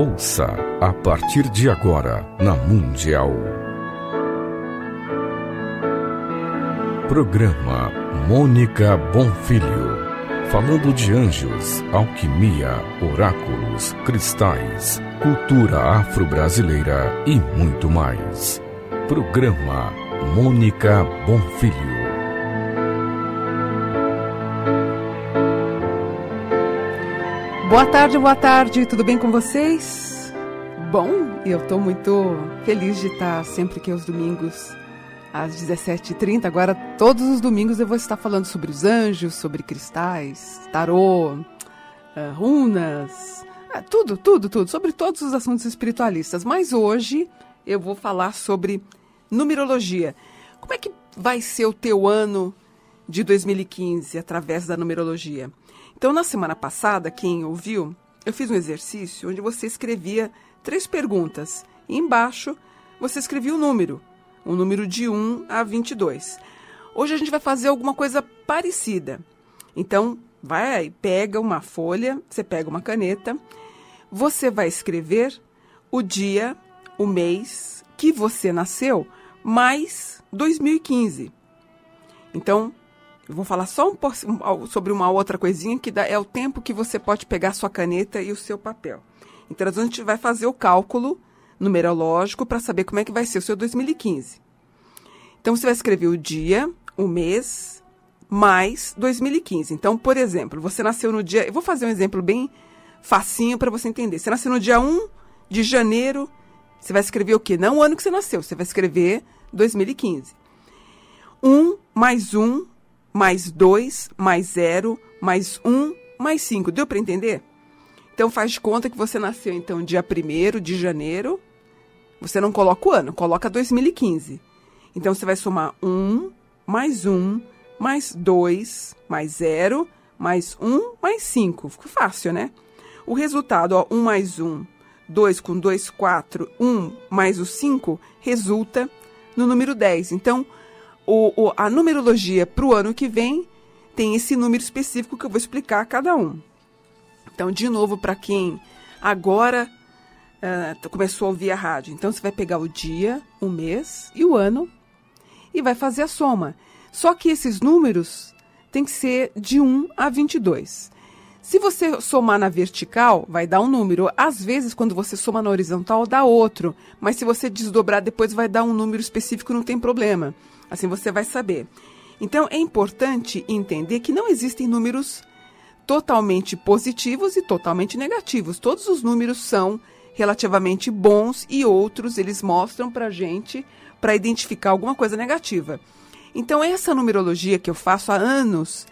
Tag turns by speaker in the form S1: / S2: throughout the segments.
S1: Ouça a partir de agora na Mundial. Programa Mônica Bonfilho. Falando de anjos, alquimia, oráculos, cristais, cultura afro-brasileira e muito mais. Programa Mônica Bonfilho. Boa tarde, boa tarde, tudo bem com vocês? Bom, eu estou muito feliz de estar sempre que os domingos às 17h30. Agora, todos os domingos eu vou estar falando sobre os anjos, sobre cristais, tarô, ah, runas, ah, tudo, tudo, tudo, sobre todos os assuntos espiritualistas. Mas hoje eu vou falar sobre numerologia. Como é que vai ser o teu ano de 2015 através da numerologia? Então, na semana passada, quem ouviu, eu fiz um exercício onde você escrevia três perguntas. E embaixo, você escrevia o um número, um número de 1 a 22. Hoje a gente vai fazer alguma coisa parecida. Então, vai, pega uma folha, você pega uma caneta, você vai escrever o dia, o mês que você nasceu, mais 2015. Então, eu vou falar só um, sobre uma outra coisinha que é o tempo que você pode pegar sua caneta e o seu papel. Então, a gente vai fazer o cálculo numerológico para saber como é que vai ser o seu 2015. Então, você vai escrever o dia, o mês, mais 2015. Então, por exemplo, você nasceu no dia. Eu vou fazer um exemplo bem facinho para você entender. Você nasceu no dia 1 de janeiro. Você vai escrever o quê? Não o ano que você nasceu, você vai escrever 2015. 1 mais 1 mais 2, mais 0, mais 1, um, mais 5. Deu para entender? Então faz de conta que você nasceu então dia 1 de janeiro. Você não coloca o ano, coloca 2015. Então você vai somar 1 um, mais 1 um, mais 2 mais 0 mais 1 mais 5. Ficou fácil, né? O resultado, ó, 1 mais 1, 2 com 2, 4, 1 mais o 5 resulta no número 10. Então, o, o, a numerologia para o ano que vem tem esse número específico que eu vou explicar a cada um. Então, de novo, para quem agora uh, começou a ouvir a rádio, então você vai pegar o dia, o mês e o ano e vai fazer a soma. Só que esses números têm que ser de 1 a 22. Se você somar na vertical, vai dar um número. Às vezes, quando você soma na horizontal, dá outro. Mas se você desdobrar depois, vai dar um número específico, não tem problema. Assim você vai saber. Então é importante entender que não existem números totalmente positivos e totalmente negativos. Todos os números são relativamente bons e outros eles mostram para gente para identificar alguma coisa negativa. Então essa numerologia que eu faço há anos,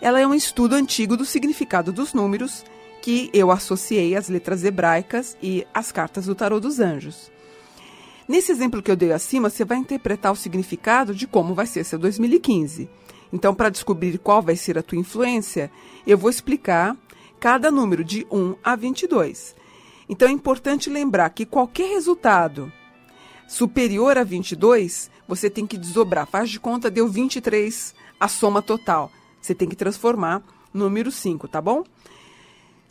S1: ela é um estudo antigo do significado dos números que eu associei às letras hebraicas e às cartas do tarô dos anjos. Nesse exemplo que eu dei acima, você vai interpretar o significado de como vai ser seu 2015. Então, para descobrir qual vai ser a tua influência, eu vou explicar cada número de 1 a 22. Então, é importante lembrar que qualquer resultado superior a 22, você tem que desdobrar. Faz de conta, deu 23 a soma total. Você tem que transformar número 5, tá bom?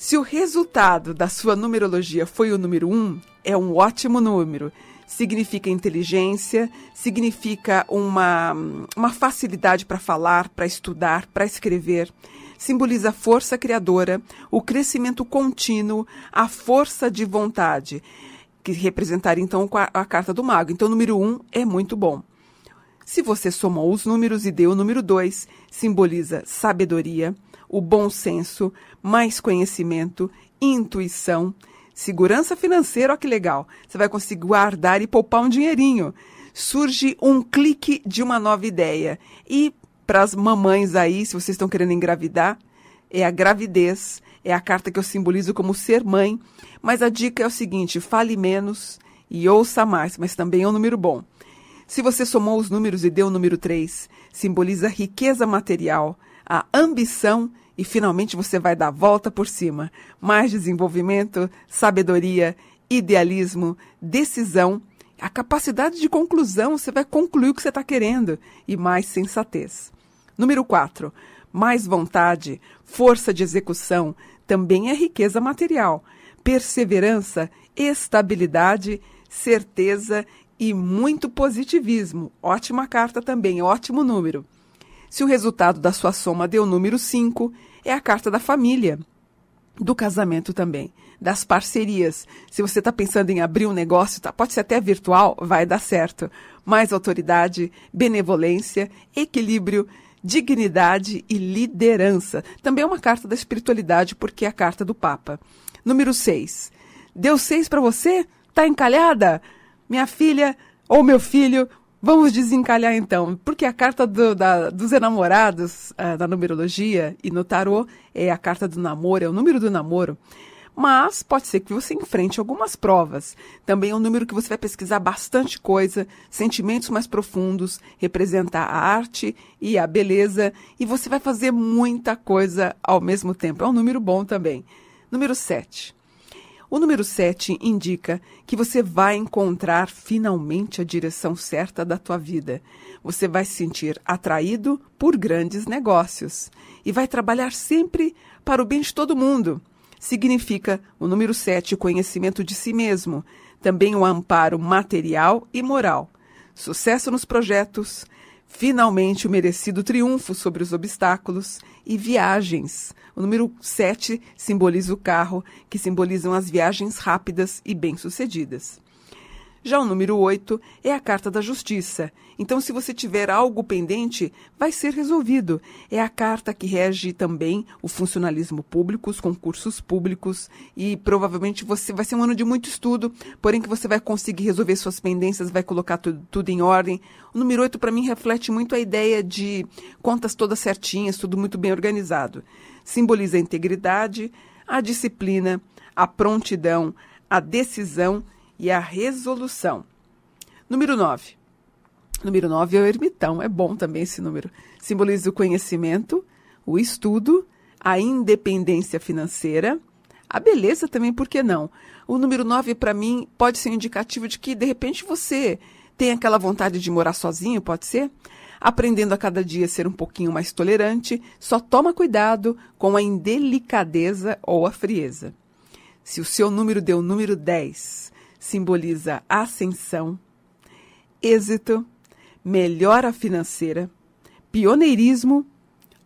S1: Se o resultado da sua numerologia foi o número 1, um, é um ótimo número. Significa inteligência, significa uma, uma facilidade para falar, para estudar, para escrever. Simboliza força criadora, o crescimento contínuo, a força de vontade, que representaria então a carta do mago. Então, o número 1 um é muito bom. Se você somou os números e deu o número 2, simboliza sabedoria o bom senso, mais conhecimento, intuição, segurança financeira, olha que legal. Você vai conseguir guardar e poupar um dinheirinho. Surge um clique de uma nova ideia. E para as mamães aí, se vocês estão querendo engravidar, é a gravidez, é a carta que eu simbolizo como ser mãe. Mas a dica é o seguinte: fale menos e ouça mais, mas também é um número bom. Se você somou os números e deu o número 3, simboliza riqueza material, a ambição e finalmente você vai dar a volta por cima. Mais desenvolvimento, sabedoria, idealismo, decisão, a capacidade de conclusão, você vai concluir o que você está querendo, e mais sensatez. Número 4. Mais vontade, força de execução, também é riqueza material, perseverança, estabilidade, certeza e muito positivismo. Ótima carta também, ótimo número. Se o resultado da sua soma deu o número 5, é a carta da família, do casamento também, das parcerias. Se você está pensando em abrir um negócio, tá, pode ser até virtual, vai dar certo. Mais autoridade, benevolência, equilíbrio, dignidade e liderança. Também é uma carta da espiritualidade, porque é a carta do Papa. Número 6. Deu 6 para você? Está encalhada? Minha filha ou meu filho Vamos desencalhar então, porque a carta do, da, dos enamorados uh, da numerologia e no tarô é a carta do namoro, é o número do namoro. Mas pode ser que você enfrente algumas provas. Também é um número que você vai pesquisar bastante coisa, sentimentos mais profundos, representar a arte e a beleza, e você vai fazer muita coisa ao mesmo tempo. É um número bom também. Número 7. O número 7 indica que você vai encontrar finalmente a direção certa da tua vida. Você vai se sentir atraído por grandes negócios e vai trabalhar sempre para o bem de todo mundo. Significa o número 7, o conhecimento de si mesmo, também o amparo material e moral. Sucesso nos projetos, Finalmente, o merecido triunfo sobre os obstáculos e viagens. O número 7 simboliza o carro, que simbolizam as viagens rápidas e bem-sucedidas. Já o número 8 é a carta da justiça. Então, se você tiver algo pendente, vai ser resolvido. É a carta que rege também o funcionalismo público, os concursos públicos e provavelmente você vai ser um ano de muito estudo, porém que você vai conseguir resolver suas pendências, vai colocar tudo, tudo em ordem. O número 8 para mim reflete muito a ideia de contas todas certinhas, tudo muito bem organizado. Simboliza a integridade, a disciplina, a prontidão, a decisão e a resolução. Número 9. Número 9 é o ermitão, é bom também esse número. Simboliza o conhecimento, o estudo, a independência financeira, a beleza também, por que não? O número 9, para mim, pode ser um indicativo de que, de repente, você tem aquela vontade de morar sozinho, pode ser? Aprendendo a cada dia a ser um pouquinho mais tolerante, só toma cuidado com a indelicadeza ou a frieza. Se o seu número deu o número 10, simboliza ascensão, êxito, melhora financeira, pioneirismo,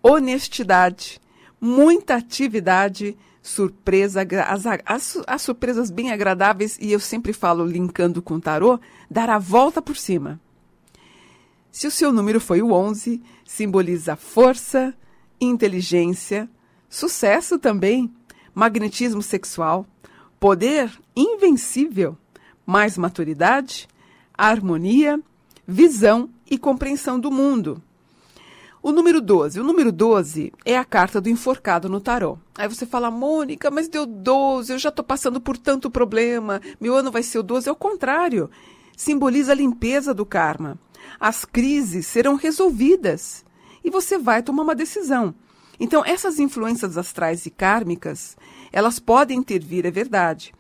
S1: honestidade, muita atividade, surpresa, as, as, as, surpresas bem agradáveis, e eu sempre falo, linkando com o tarô, dar a volta por cima. Se o seu número foi o 11, simboliza força, inteligência, sucesso também, magnetismo sexual, poder invencível, mais maturidade, harmonia, visão e compreensão do mundo. O número 12. O número 12 é a carta do enforcado no tarô. Aí você fala, Mônica, mas deu 12, eu já estou passando por tanto problema, meu ano vai ser o 12. É o contrário. Simboliza a limpeza do karma. As crises serão resolvidas e você vai tomar uma decisão. Então, essas influências astrais e kármicas, elas podem intervir, é verdade.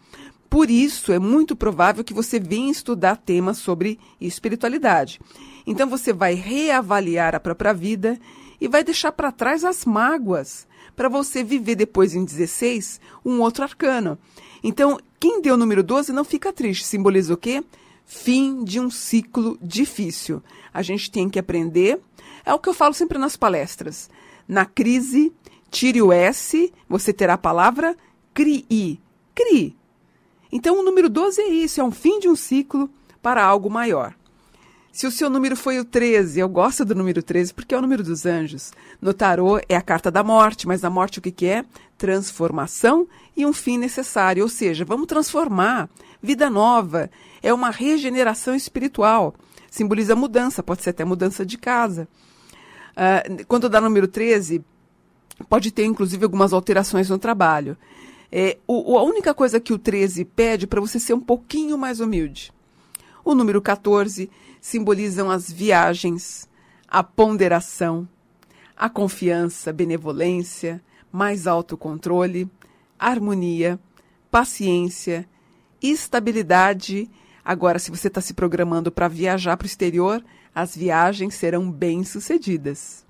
S1: Por isso, é muito provável que você venha estudar temas sobre espiritualidade. Então, você vai reavaliar a própria vida e vai deixar para trás as mágoas, para você viver depois em 16 um outro arcano. Então, quem deu o número 12 não fica triste, simboliza o quê? Fim de um ciclo difícil. A gente tem que aprender. É o que eu falo sempre nas palestras. Na crise, tire o S, você terá a palavra CRI. CRI. Então, o número 12 é isso, é um fim de um ciclo para algo maior. Se o seu número foi o 13, eu gosto do número 13 porque é o número dos anjos. No tarô é a carta da morte, mas a morte o que, que é? Transformação e um fim necessário. Ou seja, vamos transformar. Vida nova é uma regeneração espiritual. Simboliza mudança, pode ser até mudança de casa. Uh, quando dá número 13, pode ter inclusive algumas alterações no trabalho. É, o, a única coisa que o 13 pede para você ser um pouquinho mais humilde. O número 14 simbolizam as viagens, a ponderação, a confiança, benevolência, mais autocontrole, harmonia, paciência, estabilidade. Agora, se você está se programando para viajar para o exterior, as viagens serão bem-sucedidas.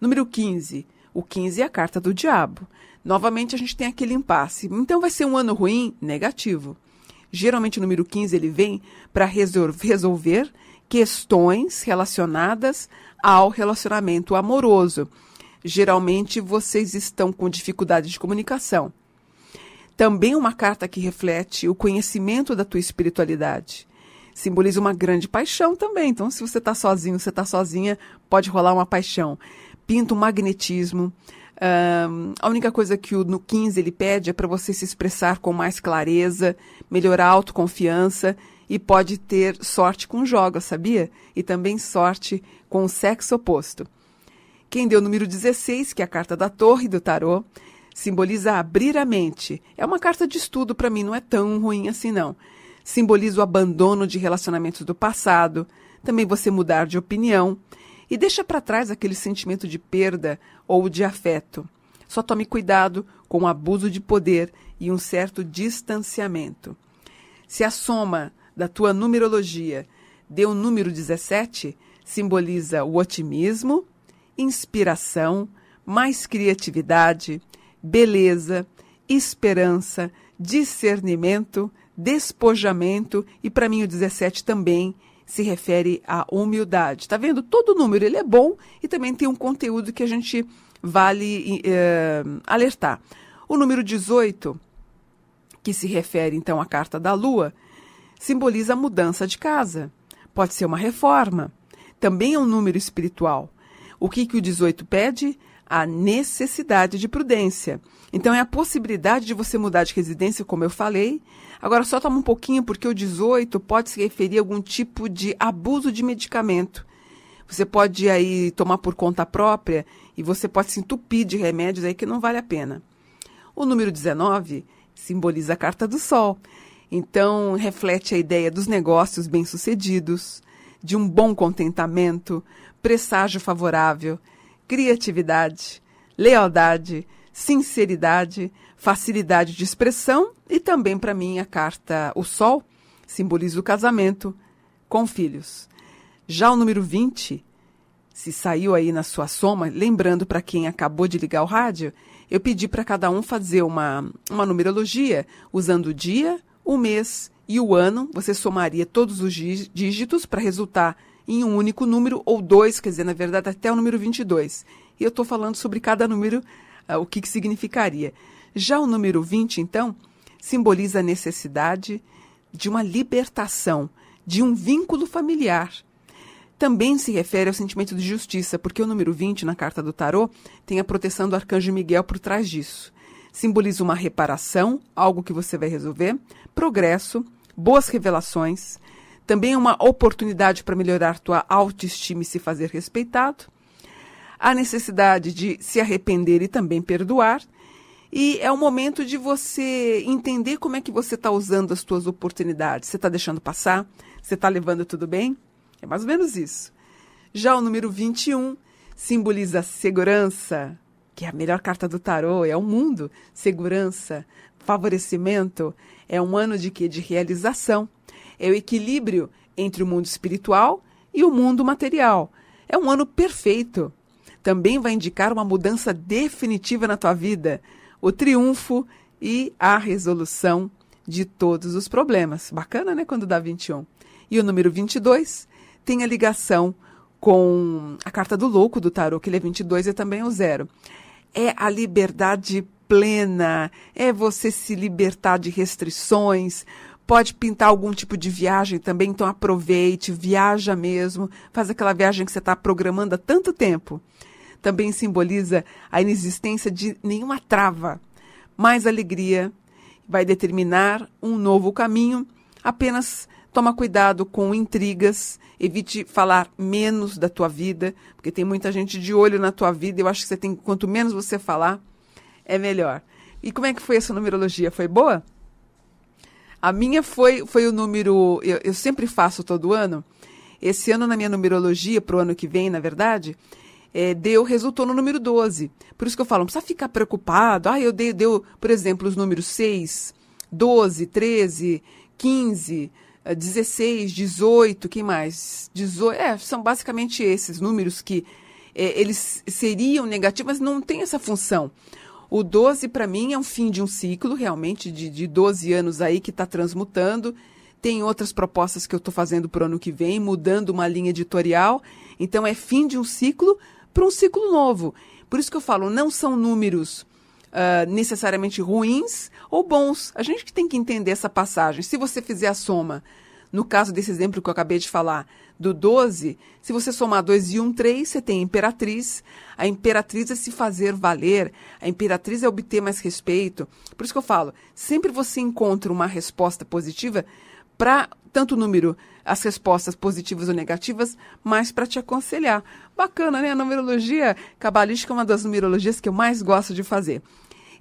S1: Número 15. O 15 é a carta do diabo novamente a gente tem aquele impasse. Então vai ser um ano ruim? Negativo. Geralmente o número 15 ele vem para resol resolver questões relacionadas ao relacionamento amoroso. Geralmente vocês estão com dificuldade de comunicação. Também uma carta que reflete o conhecimento da tua espiritualidade. Simboliza uma grande paixão também. Então, se você está sozinho, você está sozinha, pode rolar uma paixão. Pinta um magnetismo a única coisa que o no 15 ele pede é para você se expressar com mais clareza, melhorar a autoconfiança e pode ter sorte com jogos, sabia? E também sorte com o sexo oposto. Quem deu o número 16, que é a carta da torre do tarô, simboliza abrir a mente. É uma carta de estudo para mim, não é tão ruim assim não. Simboliza o abandono de relacionamentos do passado, também você mudar de opinião e deixa para trás aquele sentimento de perda ou de afeto. Só tome cuidado com o abuso de poder e um certo distanciamento. Se a soma da tua numerologia deu o número 17, simboliza o otimismo, inspiração, mais criatividade, beleza, esperança, discernimento, despojamento e para mim o 17 também se refere à humildade. Tá vendo? Todo número ele é bom e também tem um conteúdo que a gente vale é, alertar. O número 18, que se refere então à carta da lua, simboliza a mudança de casa. Pode ser uma reforma. Também é um número espiritual. O que, que o 18 pede? a necessidade de prudência. Então é a possibilidade de você mudar de residência, como eu falei. Agora só toma um pouquinho, porque o 18 pode se referir a algum tipo de abuso de medicamento. Você pode aí tomar por conta própria e você pode se entupir de remédios aí que não vale a pena. O número 19 simboliza a carta do sol. Então reflete a ideia dos negócios bem-sucedidos, de um bom contentamento, presságio favorável criatividade, lealdade, sinceridade, facilidade de expressão e também para mim a carta O Sol simboliza o casamento com filhos. Já o número 20, se saiu aí na sua soma, lembrando para quem acabou de ligar o rádio, eu pedi para cada um fazer uma, uma numerologia usando o dia, o mês e o ano. Você somaria todos os dígitos para resultar em um único número, ou dois, quer dizer, na verdade, até o número 22. E eu estou falando sobre cada número, uh, o que, que significaria. Já o número 20, então, simboliza a necessidade de uma libertação, de um vínculo familiar. Também se refere ao sentimento de justiça, porque o número 20 na carta do tarô tem a proteção do arcanjo Miguel por trás disso. Simboliza uma reparação, algo que você vai resolver, progresso, boas revelações, também é uma oportunidade para melhorar tua autoestima e se fazer respeitado. A necessidade de se arrepender e também perdoar. E é o momento de você entender como é que você está usando as suas oportunidades. Você está deixando passar? Você está levando tudo bem? É mais ou menos isso. Já o número 21 simboliza segurança, que é a melhor carta do tarô, é o mundo. Segurança, favorecimento, é um ano de quê? De realização é o equilíbrio entre o mundo espiritual e o mundo material. É um ano perfeito. Também vai indicar uma mudança definitiva na tua vida, o triunfo e a resolução de todos os problemas. Bacana, né? Quando dá 21. E o número 22 tem a ligação com a carta do louco do tarô, que ele é 22 e é também o zero. É a liberdade plena, é você se libertar de restrições, Pode pintar algum tipo de viagem também, então aproveite, viaja mesmo, faz aquela viagem que você está programando há tanto tempo. Também simboliza a inexistência de nenhuma trava, mais alegria, vai determinar um novo caminho. Apenas toma cuidado com intrigas, evite falar menos da tua vida, porque tem muita gente de olho na tua vida. Eu acho que você tem, quanto menos você falar, é melhor. E como é que foi essa numerologia? Foi boa? A minha foi, foi o número. Eu, eu sempre faço todo ano. Esse ano, na minha numerologia, para o ano que vem, na verdade, é, deu, resultou no número 12. Por isso que eu falo, não precisa ficar preocupado. Ah, eu dei, deu, por exemplo, os números 6, 12, 13, 15. 16, 18, quem mais? 18, é, são basicamente esses números que é, eles seriam negativos, mas não tem essa função. O 12, para mim, é um fim de um ciclo, realmente, de, de 12 anos aí que está transmutando. Tem outras propostas que eu estou fazendo para o ano que vem, mudando uma linha editorial. Então, é fim de um ciclo para um ciclo novo. Por isso que eu falo, não são números uh, necessariamente ruins ou bons. A gente que tem que entender essa passagem. Se você fizer a soma, no caso desse exemplo que eu acabei de falar, do 12, se você somar 2 e 1, um, 3, você tem a imperatriz. A imperatriz é se fazer valer, a imperatriz é obter mais respeito. Por isso que eu falo, sempre você encontra uma resposta positiva para tanto número, as respostas positivas ou negativas, mas para te aconselhar. Bacana, né? A numerologia cabalística é uma das numerologias que eu mais gosto de fazer.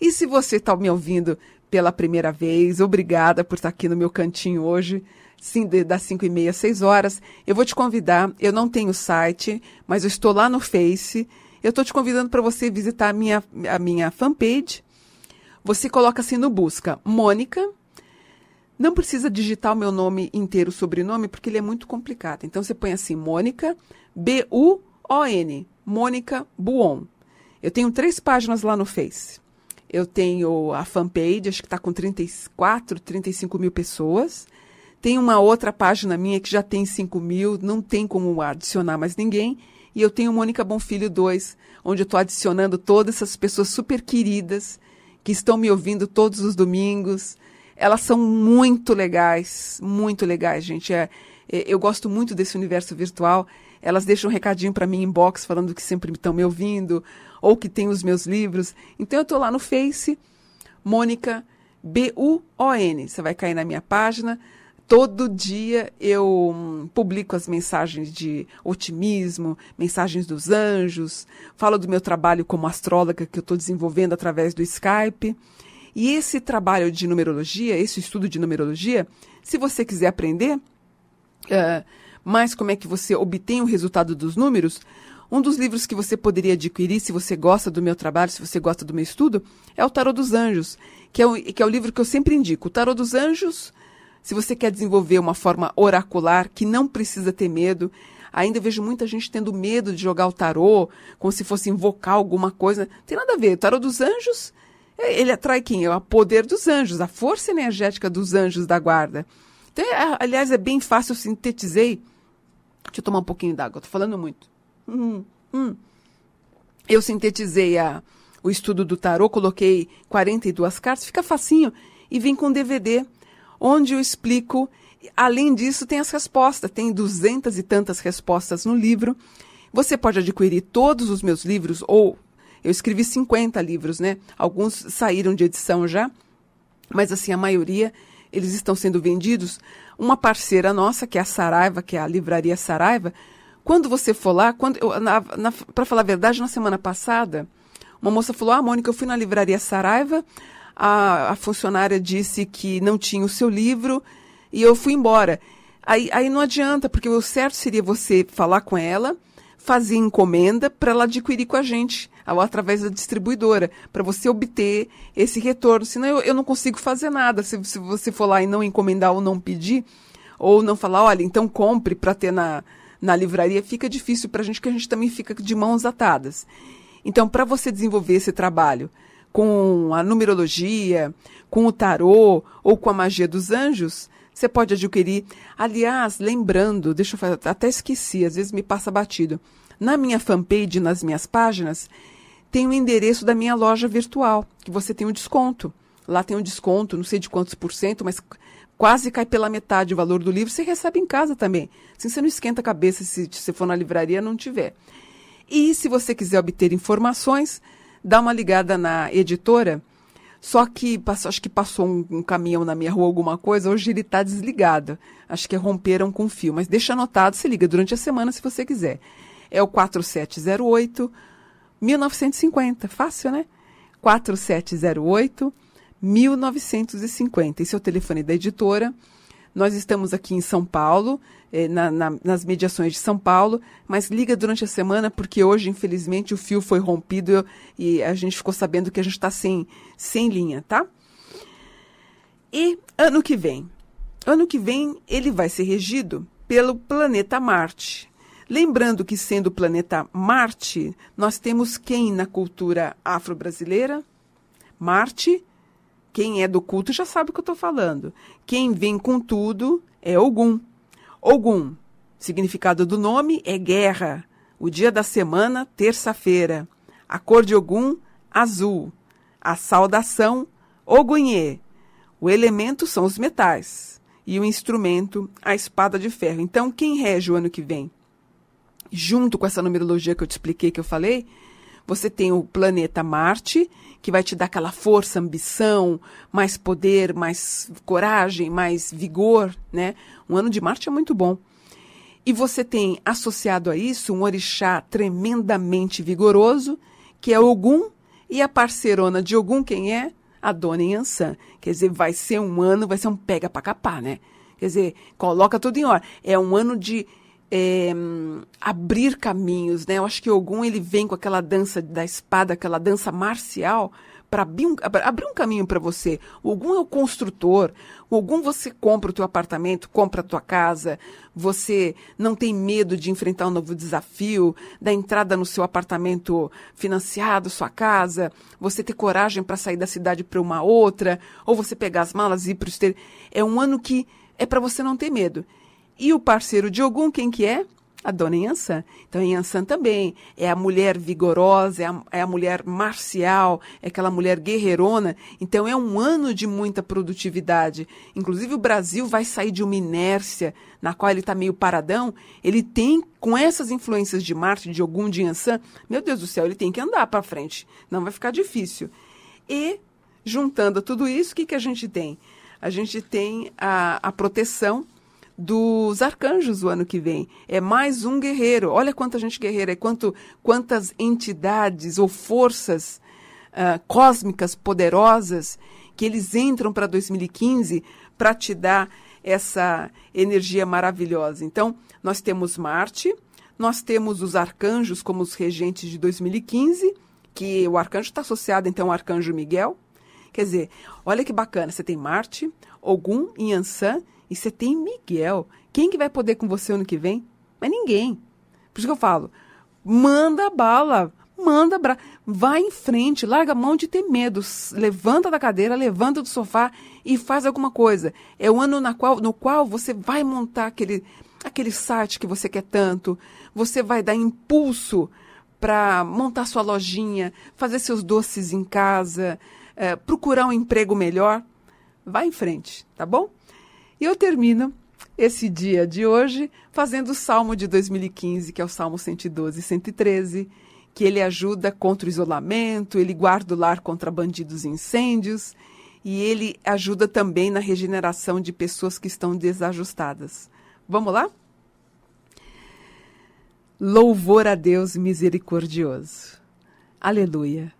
S1: E se você está me ouvindo pela primeira vez, obrigada por estar tá aqui no meu cantinho hoje sim, das 5 e meia às 6 horas. Eu vou te convidar, eu não tenho site, mas eu estou lá no Face. Eu estou te convidando para você visitar a minha, a minha fanpage. Você coloca assim no busca, Mônica. Não precisa digitar o meu nome inteiro, sobrenome, porque ele é muito complicado. Então você põe assim, Mônica, B-U-O-N, Mônica Buon. Eu tenho três páginas lá no Face. Eu tenho a fanpage, acho que está com 34, 35 mil pessoas. Tem uma outra página minha que já tem 5 mil, não tem como adicionar mais ninguém. E eu tenho Mônica Bonfilho 2, onde eu estou adicionando todas essas pessoas super queridas que estão me ouvindo todos os domingos. Elas são muito legais, muito legais, gente. É, é eu gosto muito desse universo virtual. Elas deixam um recadinho para mim em inbox falando que sempre estão me ouvindo ou que tem os meus livros. Então eu estou lá no Face, Mônica B U O N. Você vai cair na minha página. Todo dia eu hum, publico as mensagens de otimismo, mensagens dos anjos, falo do meu trabalho como astróloga que eu estou desenvolvendo através do Skype. E esse trabalho de numerologia, esse estudo de numerologia, se você quiser aprender uh, mais como é que você obtém o resultado dos números, um dos livros que você poderia adquirir, se você gosta do meu trabalho, se você gosta do meu estudo, é o Tarot dos Anjos, que é o, que é o livro que eu sempre indico. O Tarot dos Anjos se você quer desenvolver uma forma oracular que não precisa ter medo, ainda vejo muita gente tendo medo de jogar o tarô, como se fosse invocar alguma coisa. Não tem nada a ver. O tarô dos anjos, é, ele atrai quem? É o poder dos anjos, a força energética dos anjos da guarda. Então, é, aliás, é bem fácil, eu sintetizei. Deixa eu tomar um pouquinho d'água, estou falando muito. Hum, hum. Eu sintetizei a, o estudo do tarô, coloquei 42 cartas, fica facinho e vem com DVD onde eu explico. Além disso, tem as respostas, tem duzentas e tantas respostas no livro. Você pode adquirir todos os meus livros, ou eu escrevi 50 livros, né? Alguns saíram de edição já, mas assim, a maioria eles estão sendo vendidos. Uma parceira nossa, que é a Saraiva, que é a livraria Saraiva, quando você for lá, quando para falar a verdade, na semana passada, uma moça falou: Ah, Mônica, eu fui na livraria Saraiva, a, a funcionária disse que não tinha o seu livro e eu fui embora. Aí, aí não adianta, porque o certo seria você falar com ela, fazer encomenda para ela adquirir com a gente, ou através da distribuidora, para você obter esse retorno. Senão eu, eu não consigo fazer nada. Se, se você for lá e não encomendar ou não pedir, ou não falar, olha, então compre para ter na, na livraria, fica difícil para a gente, que a gente também fica de mãos atadas. Então, para você desenvolver esse trabalho, com a numerologia, com o tarô ou com a magia dos anjos, você pode adquirir. Aliás, lembrando, deixa eu fazer, até esqueci, às vezes me passa batido. Na minha fanpage, nas minhas páginas, tem o endereço da minha loja virtual, que você tem um desconto. Lá tem um desconto, não sei de quantos por cento, mas quase cai pela metade o valor do livro. Você recebe em casa também. Assim, você não esquenta a cabeça se você for na livraria não tiver. E se você quiser obter informações, dá uma ligada na editora. Só que acho que passou um, um, caminhão na minha rua, alguma coisa, hoje ele está desligado. Acho que romperam com o fio. Mas deixa anotado, se liga durante a semana se você quiser. É o 4708 1950. Fácil, né? 4708 1950. Esse é o telefone da editora. Nós estamos aqui em São Paulo, eh, na, na, nas mediações de São Paulo, mas liga durante a semana, porque hoje, infelizmente, o fio foi rompido eu, e a gente ficou sabendo que a gente está sem, sem linha, tá? E ano que vem? Ano que vem ele vai ser regido pelo planeta Marte. Lembrando que, sendo o planeta Marte, nós temos quem na cultura afro-brasileira? Marte quem é do culto já sabe o que eu estou falando. Quem vem com tudo é Ogum. Ogum, significado do nome é guerra. O dia da semana, terça-feira. A cor de Ogum, azul. A saudação, Ogunhê. O elemento são os metais. E o instrumento, a espada de ferro. Então, quem rege o ano que vem? Junto com essa numerologia que eu te expliquei, que eu falei, você tem o planeta Marte, que vai te dar aquela força, ambição, mais poder, mais coragem, mais vigor, né? Um ano de Marte é muito bom. E você tem associado a isso um orixá tremendamente vigoroso, que é Ogum, e a Parcerona de Ogum, quem é? A dona Yansan. Quer dizer, vai ser um ano, vai ser um pega para capar, né? Quer dizer, coloca tudo em ordem. É um ano de é, abrir caminhos, né? Eu acho que Ogum ele vem com aquela dança da espada, aquela dança marcial para abrir, um, abrir um caminho para você. O Ogum é o construtor. Ogum você compra o teu apartamento, compra a tua casa. Você não tem medo de enfrentar um novo desafio, da entrada no seu apartamento financiado, sua casa. Você ter coragem para sair da cidade para uma outra, ou você pegar as malas e ir para o exterior. É um ano que é para você não ter medo. E o parceiro de Ogum, quem que é? A dona Yansan. Então, Yansan também é a mulher vigorosa, é a, é a, mulher marcial, é aquela mulher guerreirona. Então, é um ano de muita produtividade. Inclusive, o Brasil vai sair de uma inércia na qual ele está meio paradão. Ele tem, com essas influências de Marte, de Ogum, de Yansan, meu Deus do céu, ele tem que andar para frente. Não vai ficar difícil. E, juntando tudo isso, o que, que a gente tem? A gente tem a, a proteção dos arcanjos o ano que vem. É mais um guerreiro. Olha quanta gente guerreira e quanto, quantas entidades ou forças uh, cósmicas poderosas que eles entram para 2015 para te dar essa energia maravilhosa. Então, nós temos Marte, nós temos os arcanjos como os regentes de 2015, que o arcanjo está associado então ao arcanjo Miguel. Quer dizer, olha que bacana, você tem Marte, Ogum, Ansan e você tem Miguel. Quem que vai poder com você ano que vem? Mas ninguém. Por isso que eu falo, manda bala, manda bra... vai em frente, larga a mão de ter medo, levanta da cadeira, levanta do sofá e faz alguma coisa. É o ano na qual, no qual você vai montar aquele, aquele site que você quer tanto, você vai dar impulso para montar sua lojinha, fazer seus doces em casa, é, procurar um emprego melhor. Vai em frente, tá bom? E eu termino esse dia de hoje fazendo o Salmo de 2015, que é o Salmo 112 e 113, que ele ajuda contra o isolamento, ele guarda o lar contra bandidos e incêndios, e ele ajuda também na regeneração de pessoas que estão desajustadas. Vamos lá? Louvor a Deus misericordioso. Aleluia.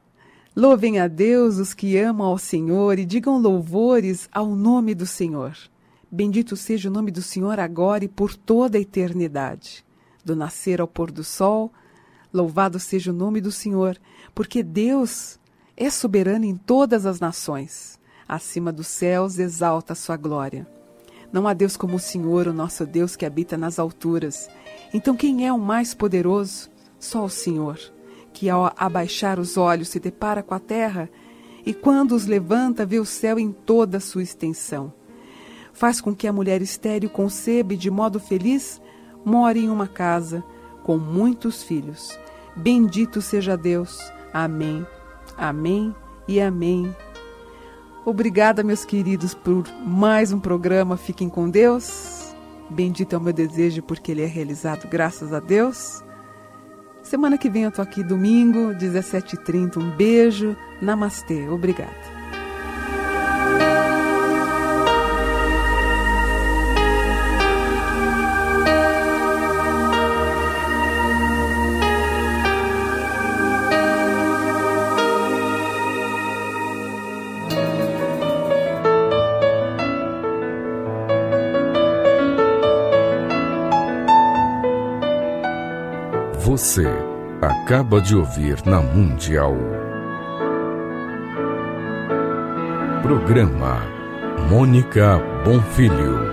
S1: Louvem a Deus os que amam ao Senhor e digam louvores ao nome do Senhor. Bendito seja o nome do Senhor agora e por toda a eternidade. Do nascer ao pôr do sol, louvado seja o nome do Senhor, porque Deus é soberano em todas as nações. Acima dos céus exalta a sua glória. Não há Deus como o Senhor, o nosso Deus que habita nas alturas. Então quem é o mais poderoso? Só o Senhor, que ao abaixar os olhos se depara com a terra e quando os levanta vê o céu em toda a sua extensão faz com que a mulher estéril conceba e, de modo feliz, more em uma casa com muitos filhos. Bendito seja Deus. Amém. Amém e amém. Obrigada, meus queridos, por mais um programa. Fiquem com Deus. Bendito é o meu desejo, porque ele é realizado, graças a Deus. Semana que vem eu tô aqui domingo, 17h30. Um beijo. Namastê. Obrigada. acaba de ouvir na Mundial. Programa Mônica Bonfilho.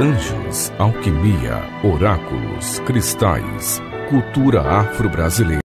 S1: Anjos, alquimia, oráculos, cristais, cultura afro-brasileira.